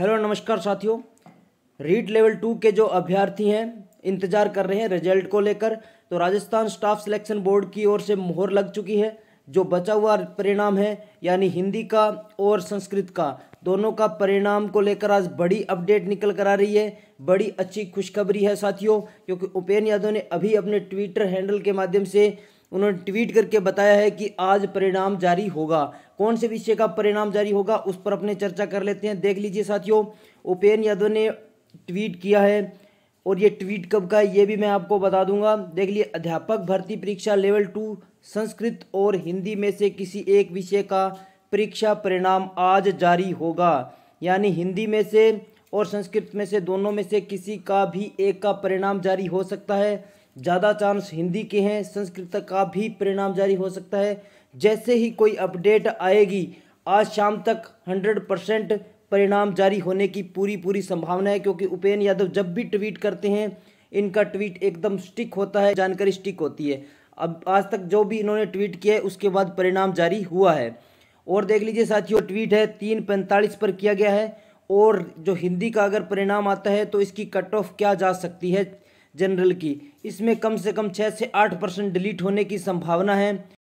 hello नमस्कार साथियों read level two के जो अभ्यर्थी हैं इंतजार कर रहे हैं रिजल्ट को लेकर तो राजस्थान स्टाफ सिलेक्शन बोर्ड की ओर से मोहर लग चुकी है जो बचा हुआ परिणाम है यानी हिंदी का और संस्कृत का दोनों का परिणाम को लेकर आज बड़ी अपडेट निकल कर आ रही है बड़ी अच्छी खुशखबरी है साथियों क्योंकि उपेन यादव ने अभी अपने ट्विटर हैंडल के माध्यम से उन्होंने ट्वीट करके बताया है कि आज परिणाम जारी होगा कौन से विषय का परिणाम जारी होगा उस पर अपने चर्चा कर लेते हैं देख लीजिए साथियों उपेन्द्र यादव ने ट्वीट किया है और ये ट्वीट कब का है ये भी मैं आपको बता दूंगा देख लिए अध्यापक भर्ती परीक्षा लेवल टू संस्कृत और हिंदी में से किसी एक विषय का परीक्षा परिणाम आज जारी होगा यानी हिंदी में से और संस्कृत में से दोनों में से किसी का भी एक का परिणाम जारी हो सकता है ज़्यादा चांस हिंदी के हैं संस्कृत का भी परिणाम जारी हो सकता है जैसे ही कोई अपडेट आएगी आज शाम तक 100 परसेंट परिणाम जारी होने की पूरी पूरी संभावना है क्योंकि उपेन्द्र यादव जब भी ट्वीट करते हैं इनका ट्वीट एकदम स्टिक होता है जानकारी स्टिक होती है अब आज तक जो भी इन्होंने ट्वीट किया है उसके बाद परिणाम जारी हुआ है और देख लीजिए साथियों ट्वीट है तीन पैंतालीस पर किया गया है और जो हिंदी का अगर परिणाम आता है तो इसकी कट ऑफ क्या जा सकती है जनरल की इसमें कम से कम छः से आठ परसेंट डिलीट होने की संभावना है